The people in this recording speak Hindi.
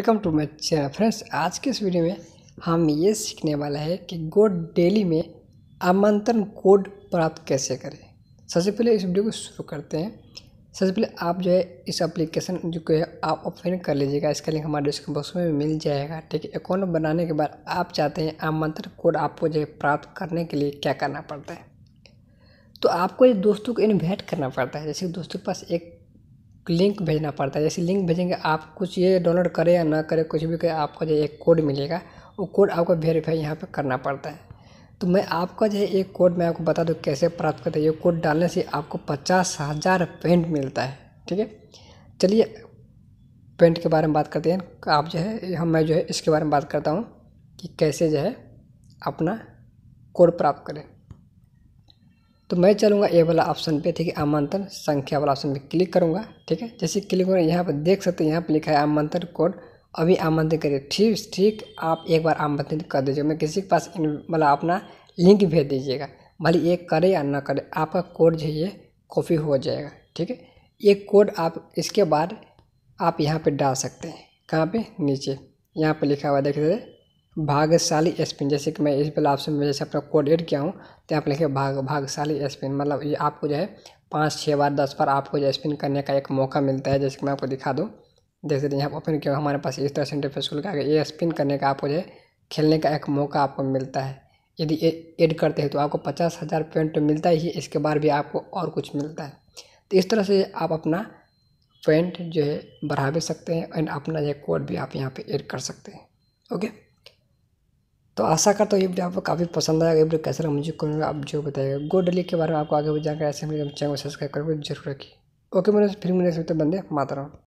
welcome to my channel friends आज के इस वीडियो में हम ये सीखने वाला है कि गोड डेली में आमंत्रण कोड प्राप्त कैसे करें सबसे पहले इस वीडियो को शुरू करते हैं सबसे पहले आप जो है इस एप्लीकेशन जो है आप ओपन कर लीजिएगा इसका लिंक हमारे डिस्क्रिप्शन बॉक्स में मिल जाएगा ठीक है अकाउंट बनाने के बाद आप चाहते हैं आमंत्रण कोड आपको जो है प्राप्त करने के लिए क्या करना पड़ता है तो आपको ये दोस्तों को इन्वाइट करना पड़ता है जैसे दोस्तों के पास एक लिंक भेजना पड़ता है जैसे लिंक भेजेंगे आप कुछ ये डाउनलोड करें या ना करें कुछ भी करें आपको जो एक कोड मिलेगा वो कोड आपको वेरीफाई यहाँ पर करना पड़ता है तो मैं आपका जो है एक कोड मैं आपको बता दूँ कैसे प्राप्त करते हैं ये कोड डालने से आपको पचास हज़ार पेंट मिलता है ठीक है चलिए पेंट के बारे में बात करते हैं आप जो है हम मैं जो है इसके बारे में बात करता हूँ कि कैसे जो है अपना कोड प्राप्त करें तो मैं चलूँगा ए वाला ऑप्शन पे ठीक है आमंत्रण संख्या वाला ऑप्शन पे क्लिक करूँगा ठीक है जैसे क्लिक करें यहाँ पर देख सकते हैं यहाँ पर लिखा है आमंत्रण कोड अभी आमंत्रित करिए ठीक ठीक आप एक बार आमंत्रित कर दीजिएगा मैं किसी के पास मतलब अपना लिंक भेज दीजिएगा भले ये करे या ना करे आपका कोड जो है कॉपी हो जाएगा ठीक है ये कोड आप इसके बाद आप यहाँ पर डाल सकते हैं कहाँ पर नीचे यहाँ पर लिखा हुआ देख सकते भाग्यशाली स्पिन जैसे कि मैं इस बेल आपसे मैं जैसे अपना कोड एड किया हूँ तो आप लिखे भाग भाग्यशाली स्पिन मतलब ये आपको जो है पाँच छः बार दस बार आपको जो स्पिन करने का एक मौका मिलता है जैसे कि मैं आपको दिखा दूँ देख सकते यहाँ ओपन किया हमारे पास इस तरह से इंटरफेस खुल गया ये स्पिन करने का आपको जो है खेलने का एक मौका आपको मिलता है यदि एड करते हैं तो आपको पचास हज़ार पॉइंट तो मिलता ही इसके बाद भी आपको और कुछ मिलता है तो इस तरह से आप अपना पॉइंट जो है बढ़ा भी सकते हैं एंड अपना जो कोड भी आप यहाँ पर एड कर सकते हैं ओके तो आशा करता हूँ ये वीडियो आपको काफ़ी पसंद आएगा ये वीडियो कैसे रहा मुझे कौन आप जो बताएगा गो डली के बारे में आपको आगे भी जानकारी ऐसे मेरे तो चैनल को सब्सक्राइब करके जरूर रखिए ओके मेरे फिर मेरे बंदे माता रहा